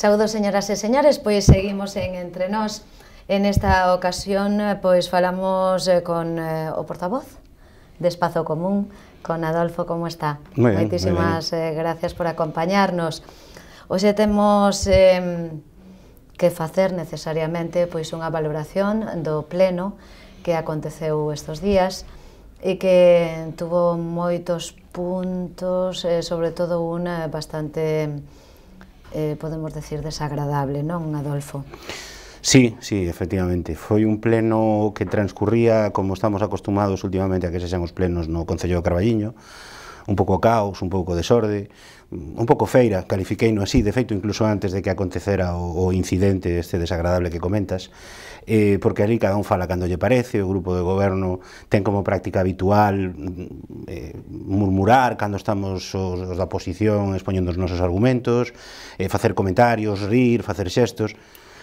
Saúdos, señoras e señores, pois seguimos en Entre Nós. En esta ocasión, eh, pois falamos eh, con eh, o portavoz de Espazo Común, con Adolfo, como está? Muy Moitísimas muy Eh, gracias por acompañarnos. Hoxe temos eh, que facer necesariamente pois unha valoración do pleno que aconteceu estes días e que tuvo moitos puntos, eh, sobre todo un eh, bastante eh, podemos decir, desagradable, non, Adolfo? Sí, sí, efectivamente. Foi un pleno que transcurría como estamos acostumados últimamente a que se sean os plenos no Concello de Carballiño, un pouco caos, un pouco desorde, un pouco feira, califiquei no así, de feito, incluso antes de que acontecera o, o incidente este desagradable que comentas, eh, porque ali cada un fala cando lle parece, o grupo de goberno ten como práctica habitual mm, eh, murmurar cando estamos os, os da oposición expoñendo os nosos argumentos, eh, facer comentarios, rir, facer xestos,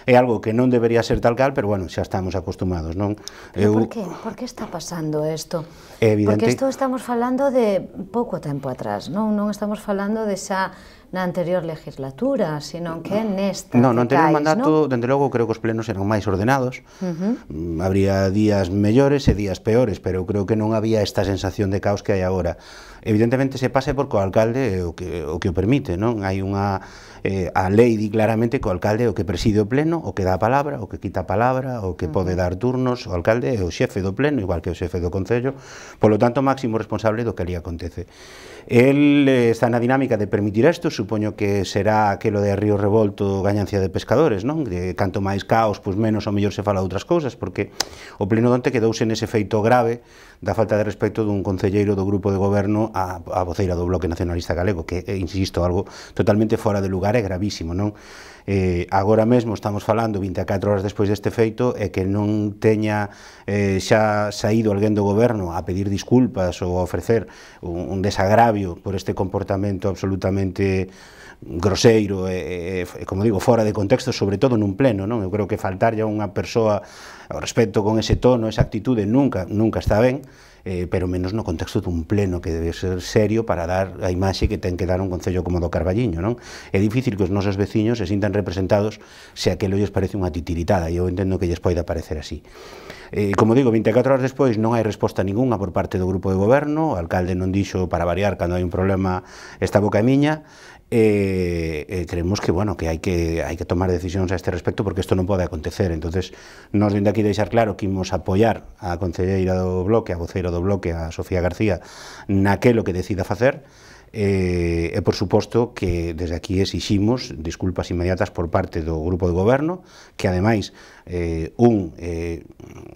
é algo que non debería ser tal cal, pero bueno, xa estamos acostumados, non? Pero Eu... por que? Por que está pasando isto? evidente... Porque isto estamos falando de pouco tempo atrás, non? Non estamos falando de xa na anterior legislatura, senón que nesta Non, no anterior mandato, ¿no? dende logo, creo que os plenos eran máis ordenados, uh -huh. Mm, habría días mellores e días peores, pero eu creo que non había esta sensación de caos que hai agora. Evidentemente se pase porque o alcalde o que o, que o permite, non? Hai unha eh, a lei di claramente que o alcalde o que preside o pleno, o que dá a palabra, o que quita a palabra, o que uh -huh. pode dar turnos, o alcalde é o xefe do pleno, igual que o xefe do concello, polo tanto máximo responsable do que ali acontece. El eh, está na dinámica de permitir isto, supoño que será aquilo de Río Revolto gañancia de pescadores, non? De canto máis caos, pois menos ou mellor se fala de outras cousas, porque o pleno donte quedouse nese feito grave da falta de respecto dun concelleiro do grupo de goberno a, a voceira do Bloque Nacionalista Galego, que eh, insisto, algo totalmente fora de lugar é gravísimo, non? Eh, agora mesmo estamos falando 24 horas despois deste feito e que non teña eh, xa saído alguén do goberno a pedir disculpas ou a ofrecer un, un desagravio por este comportamento absolutamente groseiro e, e, como digo, fora de contexto, sobre todo nun pleno, non? Eu creo que faltarlle a unha persoa O respecto con ese tono, esa actitude, nunca, nunca está ben, eh, pero menos no contexto dun pleno que debe ser serio para dar a imaxe que ten que dar un concello como do Carballiño, non? É difícil que os nosos veciños se sintan representados se aquelo lles parece unha titiritada, e eu entendo que lles poida parecer así. Eh, como digo, 24 horas despois non hai resposta ningunha por parte do grupo de goberno, o alcalde non dixo para variar cando hai un problema esta boca miña, eh, eh, creemos que bueno que hai que hai que tomar decisións a este respecto porque isto non pode acontecer. Entonces, nós dende aquí deixar claro que imos apoiar a concelleira do Bloque, a voceira do Bloque, a Sofía García, naquelo que decida facer, Eh, e por suposto que desde aquí exiximos disculpas inmediatas por parte do grupo de goberno, que ademais eh, un eh,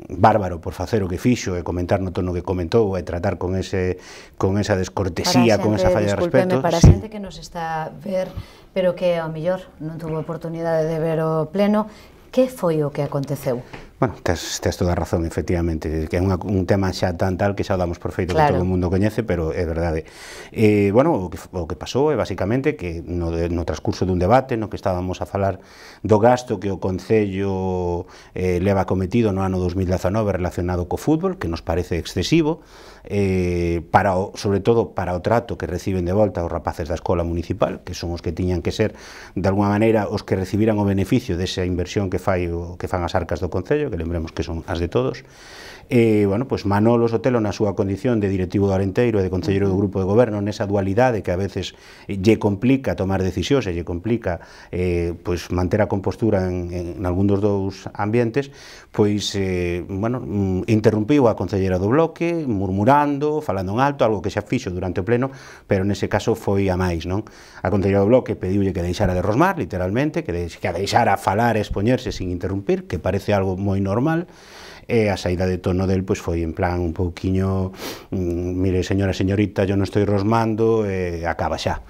bárbaro por facer o que fixo e comentar no tono que comentou e tratar con ese con esa descortesía, xente, con esa falla de respeto. Para a sí. xente que nos está a ver, pero que ao mellor non tuvo oportunidade de ver o pleno, que foi o que aconteceu? Bueno, tes, tes toda a razón, efectivamente, que é unha, un tema xa tan tal que xa damos por feito claro. que todo o mundo coñece, pero é verdade. Eh, bueno, o que, o que pasou é basicamente que no, de, no transcurso dun debate no que estábamos a falar do gasto que o Concello eh, leva cometido no ano 2019 relacionado co fútbol, que nos parece excesivo, eh, para o, sobre todo para o trato que reciben de volta os rapaces da escola municipal, que son os que tiñan que ser, de alguna maneira, os que recibiran o beneficio desa inversión que fai o, que fan as arcas do Concello, que lembremos que son as de todos, e, bueno, pois Manolo Sotelo na súa condición de directivo do Arenteiro e de concelleiro do grupo de goberno nesa dualidade que a veces lle complica tomar decisións e lle complica eh, pois manter a compostura en, en algún dos dous ambientes, pois eh, bueno, mm, interrumpiu a concelleira do bloque, murmurando, falando en alto, algo que xa fixo durante o pleno, pero nese caso foi a máis, non? A concelleira do bloque pediulle que deixara de rosmar, literalmente, que, de, que a deixara falar e expoñerse sin interrumpir, que parece algo moi normal, e a saída de tono del pois foi en plan un pouquiño mm, mire señora, señorita, yo non estou rosmando e acaba xa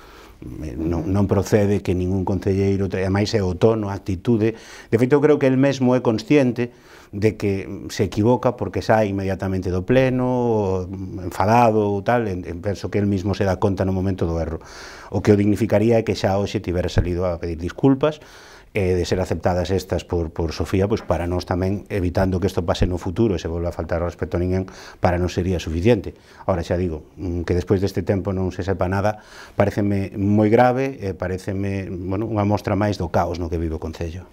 non, non procede que ningún concelleiro, e máis é o tono, a actitude. De feito, eu creo que el mesmo é consciente de que se equivoca porque sai inmediatamente do pleno, enfadado ou tal, en, penso que el mismo se dá conta no momento do erro. O que o dignificaría é que xa hoxe tivera salido a pedir disculpas, e eh, de ser aceptadas estas por, por Sofía, pois para nós tamén, evitando que isto pase no futuro e se volva a faltar o respecto a ninguén, para nós sería suficiente. Ahora xa digo, mm, que despois deste tempo non se sepa nada, pareceme moi grave, e pareceme bueno, unha mostra máis do caos no que vive o Concello.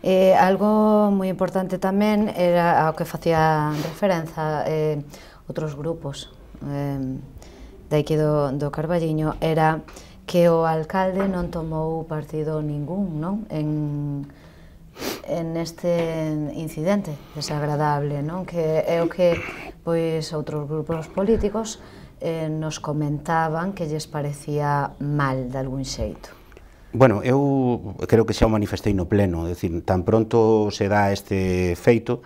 Eh, algo moi importante tamén era ao que facía referenza eh, outros grupos eh, da aquí do, do Carballiño, era que o alcalde non tomou partido ningún, non? En, en este incidente desagradable, non? Que é o que pois outros grupos políticos eh, nos comentaban que lles parecía mal de algún xeito. Bueno, eu creo que xa o manifestei no pleno, é dicir, tan pronto se dá este feito,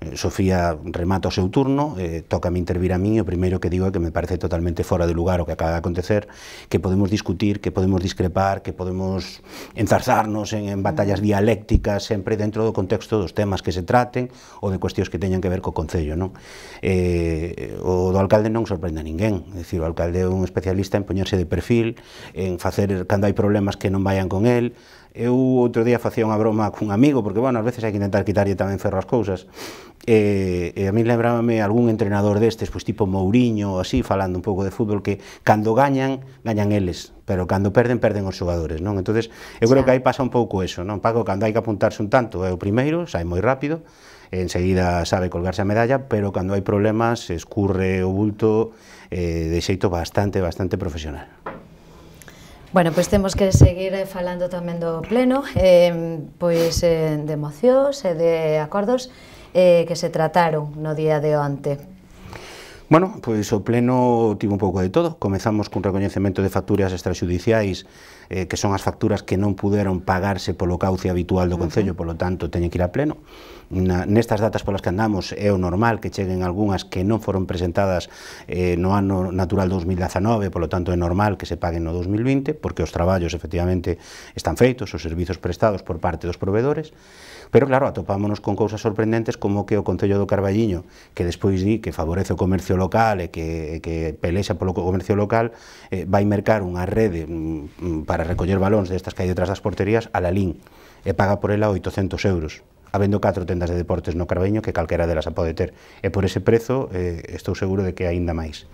Eh, Sofía remata o seu turno, eh, toca me intervir a min o primeiro que digo é que me parece totalmente fora de lugar o que acaba de acontecer, que podemos discutir, que podemos discrepar, que podemos enzarzarnos en, en batallas dialécticas sempre dentro do contexto dos temas que se traten ou de cuestións que teñan que ver co Concello. Non? Eh, o do alcalde non sorprende a ninguén, é dicir, o alcalde é un especialista en poñerse de perfil, en facer cando hai problemas que non vayan con el, Eu outro día facía unha broma cun amigo, porque, bueno, ás veces hai que intentar quitarlle tamén ferro as cousas, e, e a mí lembrábame algún entrenador destes, pois tipo Mourinho, así, falando un pouco de fútbol, que cando gañan, gañan eles, pero cando perden, perden os xogadores, non? entonces eu creo que aí pasa un pouco eso, non? Paco, cando hai que apuntarse un tanto, é o primeiro, sai moi rápido, enseguida sabe colgarse a medalla, pero cando hai problemas escurre o bulto eh, de xeito bastante, bastante profesional. Bueno, pois temos que seguir eh, falando tamén do Pleno, eh, pois eh, de mocións e de acordos eh, que se trataron no día de onte. Bueno, pois o pleno tivo un pouco de todo. Comezamos cun recoñecemento de facturas extraxudiciais eh, que son as facturas que non puderon pagarse polo cauce habitual do Concello, polo tanto teñen que ir a pleno. Na, nestas datas polas que andamos é o normal que cheguen algunhas que non foron presentadas eh, no ano natural 2019, polo tanto é normal que se paguen no 2020, porque os traballos efectivamente están feitos, os servizos prestados por parte dos provedores, pero claro, atopámonos con cousas sorprendentes como que o Concello do Carballiño, que despois di que favorece o comercio local e que, que pelexa polo comercio local eh, vai mercar unha rede mm, mm, para recoller balóns destas que hai detrás das porterías a Lalín e paga por ela 800 euros habendo catro tendas de deportes no Carabeño que calquera delas a pode ter. E por ese prezo eh, estou seguro de que aínda máis.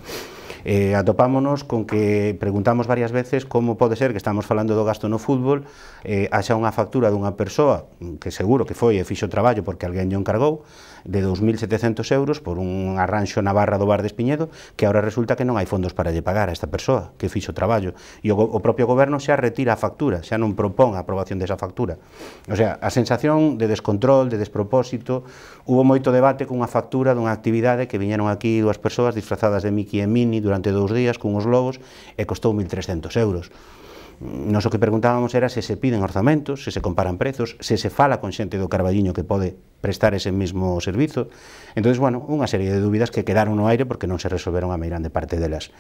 Eh, atopámonos con que preguntamos varias veces como pode ser que estamos falando do gasto no fútbol eh, haxa unha factura dunha persoa que seguro que foi e fixo traballo porque alguén lle encargou de 2.700 euros por un arranxo na barra do bar de Espiñedo que ahora resulta que non hai fondos para lle pagar a esta persoa que fixo o traballo e o, o propio goberno xa retira a factura, xa non propón a aprobación desa factura. O sea, a sensación de descontrol, de despropósito, hubo moito debate cunha factura dunha actividade que viñeron aquí dúas persoas disfrazadas de Mickey e Minnie durante dous días cunhos lobos e costou 1.300 euros. Nos o que preguntábamos era se se piden orzamentos, se se comparan prezos, se se fala con xente do Carballiño que pode prestar ese mismo servizo. Entonces, bueno, unha serie de dúbidas que quedaron no aire porque non se resolveron a meirande parte delas.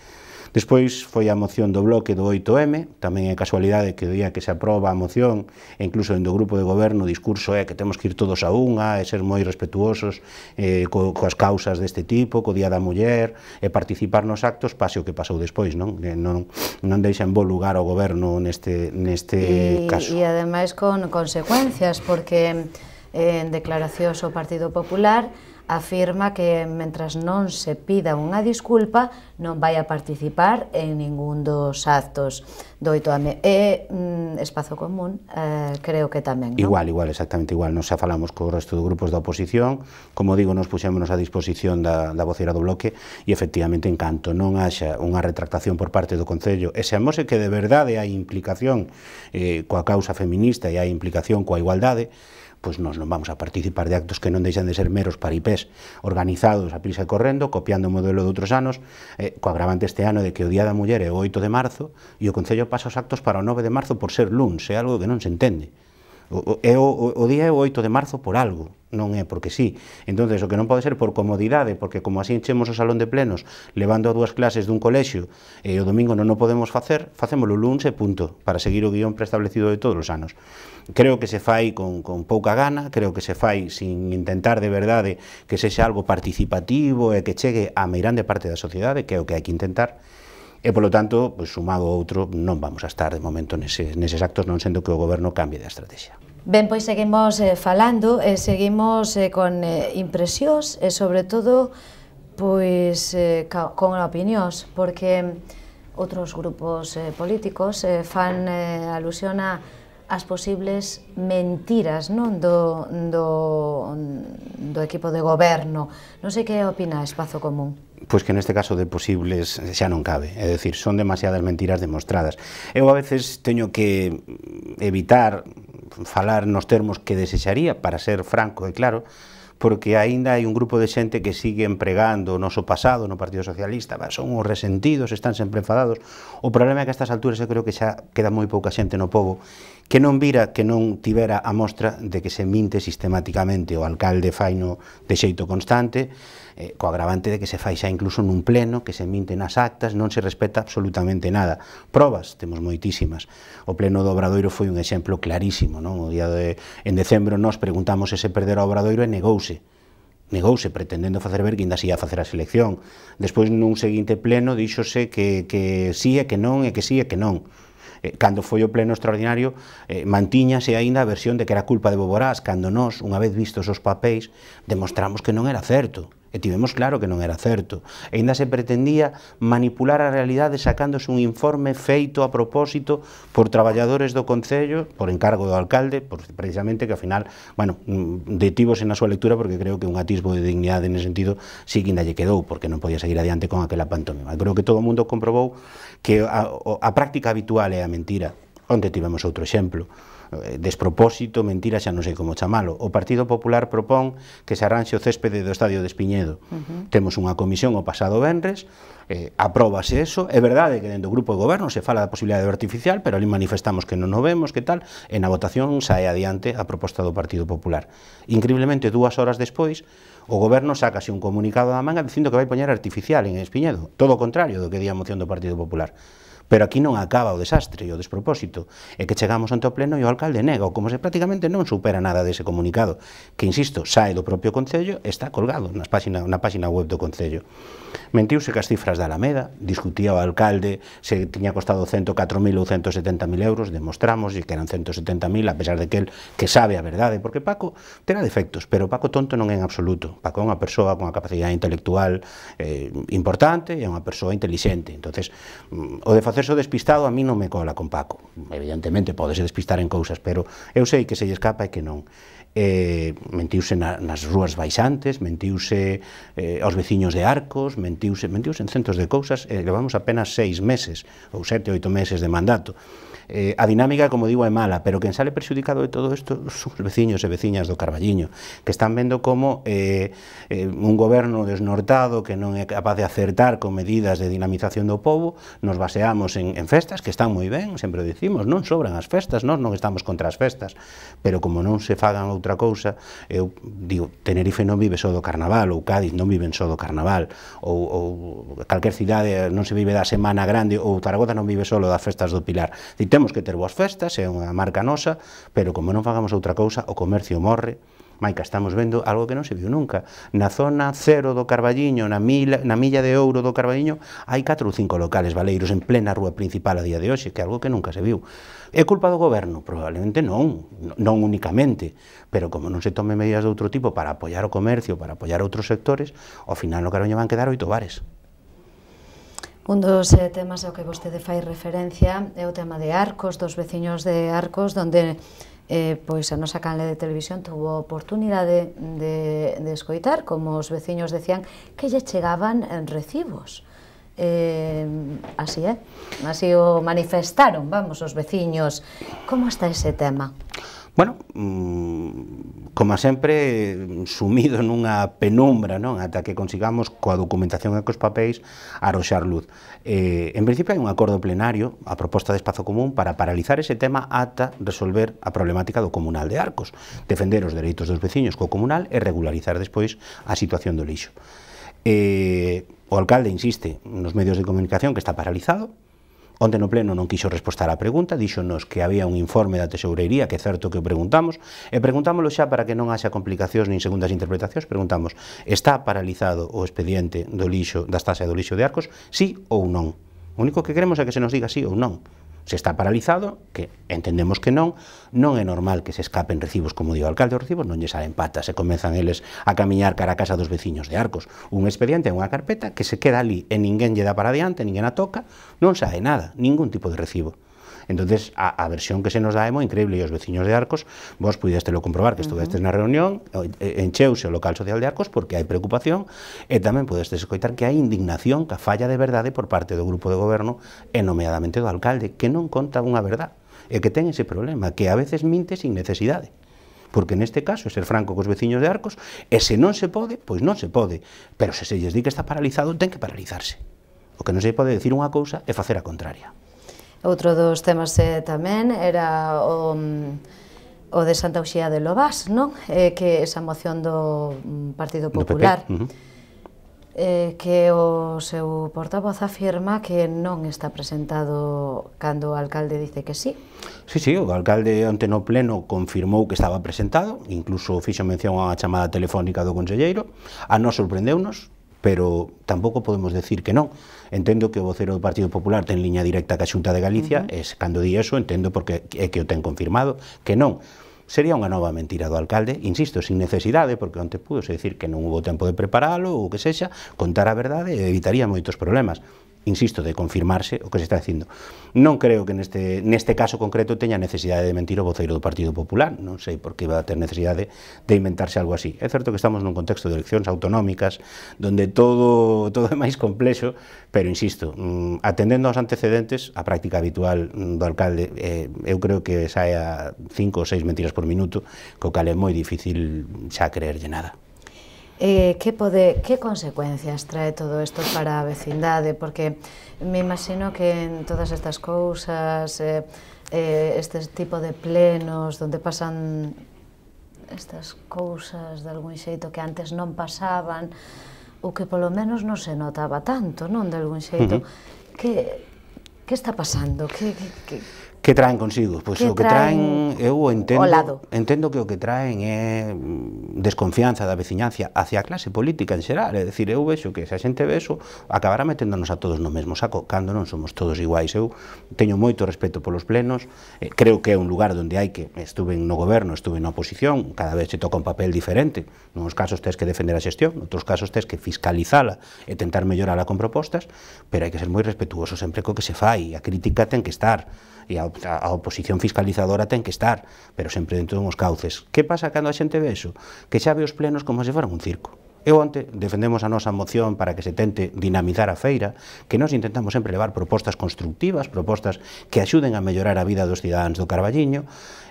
Despois foi a moción do bloque do 8M, tamén é casualidade que o día que se aproba a moción, e incluso do grupo de goberno o discurso é que temos que ir todos a unha, e ser moi respetuosos eh, co, coas causas deste tipo, co Día da Muller, e participar nos actos, pase o que pasou despois, non? Que non, non deixa en bo lugar ao goberno neste, neste e, caso. E ademais con consecuencias, porque en declaracións ao Partido Popular, afirma que mentras non se pida unha disculpa non vai a participar en ningún dos actos do 8 ame. E mm, Espazo Común eh, creo que tamén, non? Igual, igual, exactamente igual. Nos xa falamos co resto de grupos da oposición. Como digo, nos puxémonos a disposición da, da vocera do bloque e efectivamente en canto non haxa unha retractación por parte do Concello e seamose que de verdade hai implicación eh, coa causa feminista e hai implicación coa igualdade, pois nós non vamos a participar de actos que non deixan de ser meros paripés organizados a prisa e correndo, copiando o modelo de outros anos, eh, co agravante este ano de que o Día da Muller é o 8 de marzo e o Concello pasa os actos para o 9 de marzo por ser luns, é algo que non se entende. O, é o, o, o día é o 8 de marzo por algo, non é porque sí. Entonces, o que non pode ser por comodidade, porque como así enchemos o salón de plenos levando a dúas clases dun colexio e eh, o domingo non o podemos facer, facémolo luns lunes e punto, para seguir o guión preestablecido de todos os anos. Creo que se fai con, con pouca gana, creo que se fai sin intentar de verdade que sexa algo participativo e que chegue a meirande parte da sociedade, que é o que hai que intentar, e polo tanto, pois, sumado outro, non vamos a estar de momento nese, neses actos, non sendo que o goberno cambie de estrategia. Ben, pois seguimos eh, falando, e eh, seguimos eh, con eh, impresións e sobre todo pois eh, con opinións, porque outros grupos eh, políticos eh, fan eh, alusión a as posibles mentiras non do, do, do equipo de goberno. Non sei que opina Espazo Común. Pois que neste caso de posibles xa non cabe, é dicir, son demasiadas mentiras demostradas. Eu a veces teño que evitar falar nos termos que desexaría, para ser franco e claro, porque aínda hai un grupo de xente que sigue empregando o noso pasado no Partido Socialista, son os resentidos, están sempre enfadados. O problema é que a estas alturas eu creo que xa queda moi pouca xente no povo que non vira que non tivera a mostra de que se minte sistemáticamente o alcalde faino de xeito constante, eh, co agravante de que se fai xa incluso nun pleno, que se minten as actas, non se respeta absolutamente nada. Probas, temos moitísimas. O pleno do Obradoiro foi un exemplo clarísimo, non? O día de, en decembro nos preguntamos se se perdera o Obradoiro e negouse negouse pretendendo facer ver que ainda se ia facer a selección. Despois nun seguinte pleno díxose que, que sí e que non e que sí e que non eh, cando foi o pleno extraordinario eh, mantiñase aínda a versión de que era culpa de Boborás cando nós, unha vez vistos os papéis, demostramos que non era certo E tivemos claro que non era certo. E ainda se pretendía manipular a realidade sacándose un informe feito a propósito por traballadores do Concello, por encargo do alcalde, por, precisamente que ao final, bueno, mm, detivose na súa lectura porque creo que un atisbo de dignidade ese sentido sí que ainda lle quedou, porque non podía seguir adiante con aquela pantomima. Creo que todo o mundo comprobou que a, a práctica habitual é a mentira. Onde tivemos outro exemplo. Eh, despropósito, mentira, xa non sei como chamalo. O Partido Popular propón que se arranxe o céspede do Estadio de Espiñedo. Uh -huh. Temos unha comisión o pasado venres, eh, apróbase eso, é verdade que dentro do grupo de goberno se fala da posibilidad de artificial, pero ali manifestamos que non o vemos, que tal, e na votación sae adiante a proposta do Partido Popular. Increíblemente, dúas horas despois, o goberno sacase un comunicado da manga dicindo que vai poñer artificial en Espiñedo, todo o contrario do que di a moción do Partido Popular. Pero aquí non acaba o desastre e o despropósito. É que chegamos ante o Pleno e o alcalde nega, como se prácticamente non supera nada dese comunicado, que, insisto, sae do propio Concello e está colgado nas páxina, na página web do Concello. Mentiuse que as cifras da Alameda, discutía o alcalde, se tiña costado 104.000 ou 170.000 euros, demostramos que eran 170.000, a pesar de que el que sabe a verdade, porque Paco terá defectos, pero Paco tonto non é en absoluto. Paco é unha persoa con a capacidade intelectual eh, importante e é unha persoa inteligente. entonces mm, o de facer facerse o despistado a mí non me cola con Paco. Evidentemente, podese despistar en cousas, pero eu sei que se lle escapa e que non. Eh, mentiuse na, nas rúas baixantes, mentiuse eh, aos veciños de Arcos, mentiuse, mentiuse en centos de cousas, e eh, levamos apenas seis meses, ou sete, oito meses de mandato. Eh, a dinámica, como digo, é mala, pero quen sale perxudicado de todo isto son os veciños e veciñas do Carballiño, que están vendo como eh, eh, un goberno desnortado que non é capaz de acertar con medidas de dinamización do povo, nos baseamos en, en festas que están moi ben, sempre o dicimos, non sobran as festas, nós non estamos contra as festas, pero como non se fagan outra cousa, eu digo, Tenerife non vive só do carnaval, ou Cádiz non viven só do carnaval, ou, ou calquer cidade non se vive da semana grande, ou Taragota non vive só das festas do Pilar temos que ter boas festas, é unha marca nosa, pero como non fagamos outra cousa, o comercio morre, Maica, estamos vendo algo que non se viu nunca. Na zona cero do Carballiño, na, na milla de ouro do Carballiño, hai 4 ou 5 locales baleiros en plena rúa principal a día de hoxe, que é algo que nunca se viu. É culpa do goberno? Probablemente non, non únicamente, pero como non se tome medidas de outro tipo para apoiar o comercio, para apoiar outros sectores, ao final no Carballiño van quedar oito bares. Un dos eh, temas ao que vostede fai referencia é o tema de Arcos, dos veciños de Arcos, donde eh, pois a nosa canle de televisión tuvo oportunidade de, de, de escoitar como os veciños decían que lle chegaban en recibos. Eh, así é, así o manifestaron, vamos, os veciños. Como está ese tema? Bueno, mm, como sempre, sumido nunha penumbra, non? Ata que consigamos coa documentación e cos papéis aroxar luz. Eh, en principio hai un acordo plenario a proposta de Espazo Común para paralizar ese tema ata resolver a problemática do comunal de Arcos, defender os dereitos dos veciños co comunal e regularizar despois a situación do lixo. Eh, o alcalde insiste nos medios de comunicación que está paralizado, Onde no Pleno non quixo respostar á pregunta, díxonos que había un informe da tesourería, que é certo que o preguntamos, e preguntámoslo xa para que non haxa complicacións nin segundas interpretacións, preguntamos, está paralizado o expediente do lixo, das tasas do lixo de arcos, sí ou non? O único que queremos é que se nos diga sí ou non se está paralizado, que entendemos que non, non é normal que se escapen recibos, como digo, o alcalde os recibos non lle salen patas, se comezan eles a camiñar cara a casa dos veciños de Arcos. Un expediente é unha carpeta que se queda ali e ninguén lle dá para adiante, ninguén a toca, non sae nada, ningún tipo de recibo entonces a, a versión que se nos dá é moi increíble e os veciños de Arcos, vos pudéstelo comprobar que estuvestes na reunión, encheuse o local social de Arcos porque hai preocupación e tamén pudestes escoitar que hai indignación que falla de verdade por parte do grupo de goberno e nomeadamente do alcalde que non conta unha verdade e que ten ese problema, que a veces minte sin necesidade porque neste caso é ser franco cos veciños de Arcos, e se non se pode, pois non se pode, pero se se lles di que está paralizado, ten que paralizarse. O que non se pode decir unha cousa é facer a contraria. Outro dos temas eh, tamén era o, mm, o de Santa Uxía de Lobás, non? Eh, que esa moción do mm, Partido Popular, do Uh -huh. eh, que o seu portavoz afirma que non está presentado cando o alcalde dice que sí. Sí, sí, o alcalde ante no pleno confirmou que estaba presentado, incluso fixo mención a chamada telefónica do conselleiro, a non nos, pero tampouco podemos decir que non. Entendo que o vocero do Partido Popular ten liña directa ca Xunta de Galicia, uh -huh. es, cando di eso entendo porque é que o ten confirmado, que non sería unha nova mentira do alcalde, insisto, sin necesidade, porque onte pudo se dicir que non hubo tempo de preparalo ou que sexa, contar a verdade e evitaría moitos problemas insisto, de confirmarse o que se está dicindo. Non creo que neste, neste caso concreto teña necesidade de mentir o voceiro do Partido Popular, non sei por que iba a ter necesidade de inventarse algo así. É certo que estamos nun contexto de eleccións autonómicas, donde todo, todo é máis complexo, pero insisto, mm, atendendo aos antecedentes, a práctica habitual mm, do alcalde, eh, eu creo que sae a cinco ou seis mentiras por minuto, co cal é moi difícil xa creerlle nada eh, que pode, que consecuencias trae todo isto para a vecindade? Porque me imagino que en todas estas cousas, eh, eh, este tipo de plenos onde pasan estas cousas de algún xeito que antes non pasaban, ou que polo menos non se notaba tanto, non, de algún xeito, uh -huh. que, que está pasando? Que, que, que, Que traen consigo? Pois pues o que traen, eu entendo, entendo que o que traen é mm, desconfianza da veciñancia hacia a clase política en xeral, é dicir, eu vexo que se a xente ve eso, acabará meténdonos a todos no mesmo saco, cando non somos todos iguais. Eu teño moito respeto polos plenos, eh, creo que é un lugar onde hai que estuve no goberno, estuve na oposición, cada vez se toca un papel diferente. Nos casos tes que defender a xestión, noutros casos tes que fiscalizala e tentar mellorala con propostas, pero hai que ser moi respetuoso sempre co que se fai, a crítica ten que estar e a, a oposición fiscalizadora ten que estar, pero sempre dentro dos cauces. Que pasa cando a xente ve eso? Que xa ve os plenos como se foran un circo. Eu onte defendemos a nosa moción para que se tente dinamizar a feira, que nós intentamos sempre levar propostas constructivas, propostas que axuden a mellorar a vida dos cidadáns do Carballiño,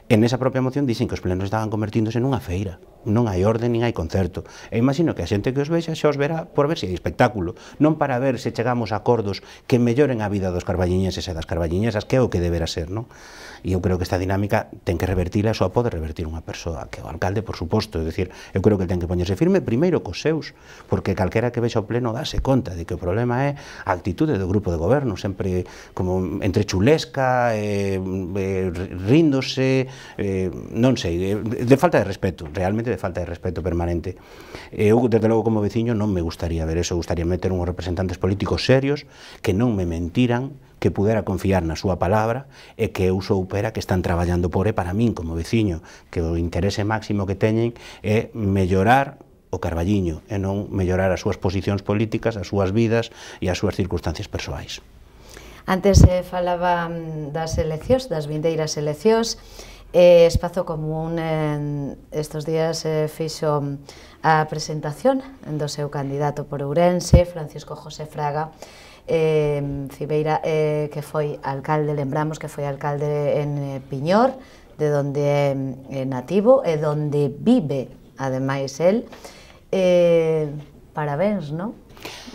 En esa propia moción dicen que os plenos estaban en nunha feira. Non hai orden nin hai concerto. E imagino que a xente que os vexa xa os verá por ver se hai espectáculo, non para ver se chegamos a acordos que melloren a vida dos carballiñeses e das carballiñesas, que é o que deberá ser, non? E eu creo que esta dinámica ten que revertirla, só pode revertir unha persoa, que o alcalde, por suposto, é dicir, eu creo que ten que poñerse firme primeiro cos seus, porque calquera que vexa o pleno dáse conta de que o problema é a actitude do grupo de goberno, sempre como entre chulesca, eh, eh, ríndose, eh, non sei, de, eh, de falta de respeto, realmente de falta de respeto permanente. Eh, eu, desde logo, como veciño, non me gustaría ver eso, gustaría meter unhos representantes políticos serios que non me mentiran, que pudera confiar na súa palabra e que eu pera que están traballando por e para min como veciño, que o interese máximo que teñen é mellorar o Carballiño e non mellorar as súas posicións políticas, as súas vidas e as súas circunstancias persoais. Antes se falaba mm, das eleccións, das vindeiras eleccións, Eh, Espacio Común en estos días eh, mm, a presentación do seu candidato por Ourense, Francisco José Fraga, eh, eh que fue alcalde, lembramos que fue alcalde en eh, Piñor, de donde es mm, nativo de donde vive, además él. parabéns, ¿no?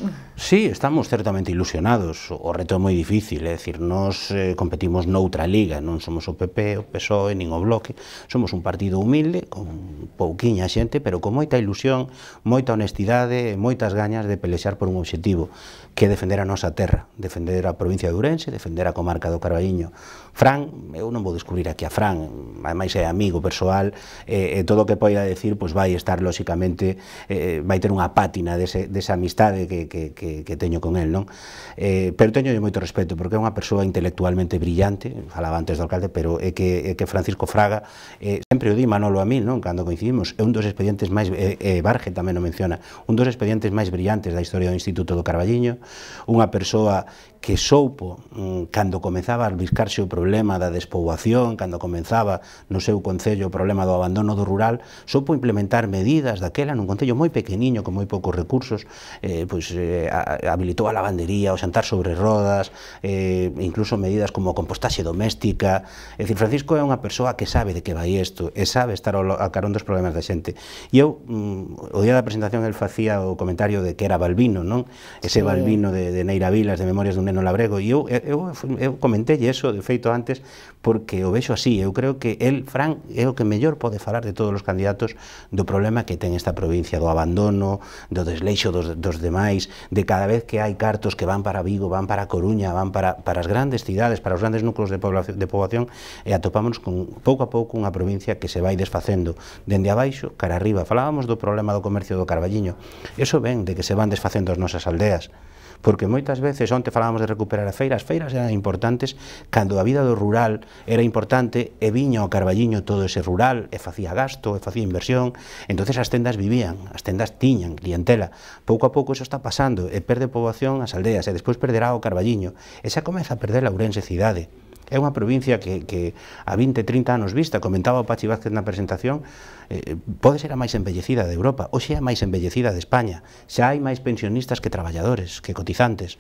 Sí, estamos certamente ilusionados, o reto é moi difícil, é dicir, nós eh, competimos noutra liga, non somos o PP, o PSOE, nin o Bloque, somos un partido humilde, con pouquiña xente, pero con moita ilusión, moita honestidade, e moitas gañas de pelexar por un obxectivo, que é defender a nosa terra, defender a provincia de Ourense, defender a comarca do Carballiño. Fran, eu non vou descubrir aquí a Fran, ademais é amigo persoal, e, eh, todo o que poida decir, pois vai estar, lóxicamente, eh, vai ter unha pátina dese, desa amistade que, que, que que, que teño con el, non? Eh, pero teño moito respeto, porque é unha persoa intelectualmente brillante, falaba antes do alcalde, pero é que, é que Francisco Fraga, eh, sempre o di Manolo a mí, non? Cando coincidimos, é un dos expedientes máis, eh, eh, Barge tamén o menciona, un dos expedientes máis brillantes da historia do Instituto do Carballiño, unha persoa que soupo mm, cando comezaba a albiscarse o problema da despoboación, cando comenzaba no seu concello o problema do abandono do rural, soupo implementar medidas daquela nun concello moi pequeniño, con moi poucos recursos, eh, pois, eh, habilitou a lavandería, o xantar sobre rodas, eh, incluso medidas como a compostaxe doméstica. É dicir, Francisco é unha persoa que sabe de que vai isto, e sabe estar a carón dos problemas da xente. E eu, mm, o día da presentación, el facía o comentario de que era Balbino, non? Ese sí. Balbino de, de Neira Vilas, de Memorias dun meterme no labrego. E eu, eu, eu comentei eso, de feito, antes, porque o vexo así. Eu creo que el, Fran, é o que mellor pode falar de todos os candidatos do problema que ten esta provincia, do abandono, do desleixo dos, dos demais, de cada vez que hai cartos que van para Vigo, van para Coruña, van para, para as grandes cidades, para os grandes núcleos de poboación, de poboación, e atopámonos con, pouco a pouco unha provincia que se vai desfacendo dende abaixo cara arriba. Falábamos do problema do comercio do Carballiño. Eso ven de que se van desfacendo as nosas aldeas porque moitas veces, onte falábamos de recuperar as feiras, as feiras eran importantes cando a vida do rural era importante e viña o Carballiño todo ese rural e facía gasto, e facía inversión, entonces as tendas vivían, as tendas tiñan clientela. Pouco a pouco eso está pasando e perde poboación as aldeas e despois perderá o Carballiño. E xa comeza a perder a Ourense cidade. É unha provincia que, que a 20, 30 anos vista, comentaba o Pachi Vázquez na presentación, eh, pode ser a máis embellecida de Europa, ou xa a máis embellecida de España. Xa hai máis pensionistas que traballadores, que cotizantes.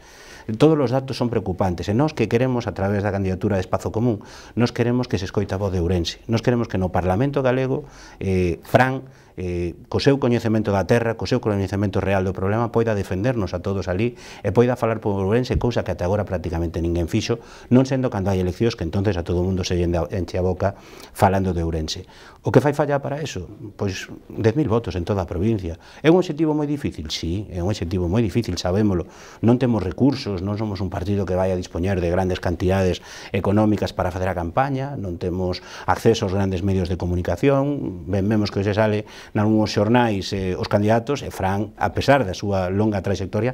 Todos os datos son preocupantes e nós que queremos, a través da candidatura de Espazo Común, nós queremos que se escoita a voz de Ourense. Nós queremos que no Parlamento Galego, eh, Fran, eh, co seu coñecemento da terra, co seu coñecemento real do problema, poida defendernos a todos ali e poida falar por Ourense, cousa que até agora prácticamente ninguén fixo, non sendo cando hai eleccións que entonces a todo o mundo se enche a boca falando de Ourense. O que fai falla para eso? Pois 10.000 votos en toda a provincia. É un objetivo moi difícil? Sí, é un objetivo moi difícil, sabémolo. Non temos recursos, non somos un partido que vai a dispoñer de grandes cantidades económicas para facer a campaña, non temos acceso aos grandes medios de comunicación, ben vemos que se sale nalgúns xornais eh, os candidatos e Fran, a pesar da súa longa trayectoria,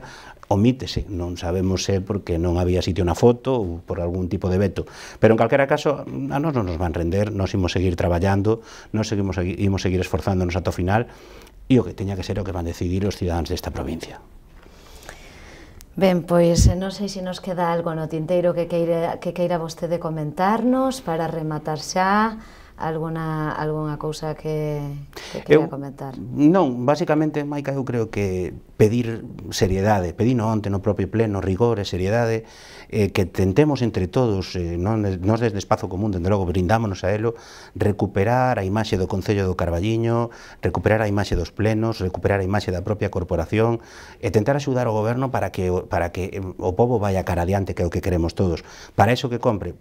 omítese, non sabemos se porque non había sitio na foto ou por algún tipo de veto, pero en calquera caso a nós non nos van render, nós imos seguir traballando, nós seguimos, imos seguir esforzándonos ata o final e o que teña que ser o que van decidir os cidadáns desta provincia. Ben, pois eh, non sei se nos queda algo no tinteiro que queira, que queira vostede comentarnos para rematar xa alguna, alguna cousa que, que queria comentar? Non, basicamente, Maica, eu creo que pedir seriedade, pedir non onte no propio pleno rigor e seriedade, eh, que tentemos entre todos, eh, non, non desde Espazo Común, dende logo, brindámonos a elo, recuperar a imaxe do Concello do Carballiño, recuperar a imaxe dos plenos, recuperar a imaxe da propia corporación, e tentar axudar o goberno para que, para que o povo vai cara adiante, que é o que queremos todos. Para iso que compre,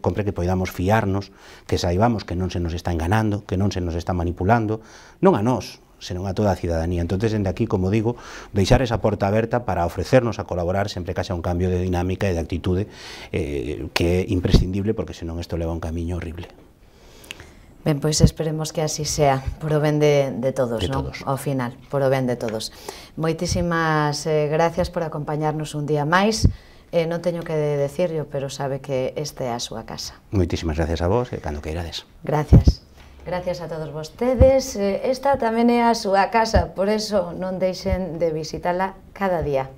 compre que poidamos fiarnos, que saibamos que non se nos está enganando, que non se nos está manipulando, non a nós, senón a toda a cidadanía. Entonces, dende aquí, como digo, deixar esa porta aberta para ofrecernos a colaborar sempre que haxa un cambio de dinámica e de actitude eh, que é imprescindible, porque senón isto leva un camiño horrible. Ben, pois esperemos que así sea, por o ben de, de todos, de non? Todos. Ao final, por o ben de todos. Moitísimas eh, gracias por acompañarnos un día máis eh, non teño que decirlo, pero sabe que este é a súa casa. Moitísimas gracias a vos e cando que irades. Gracias. Gracias a todos vostedes. Eh, esta tamén é a súa casa, por eso non deixen de visitala cada día.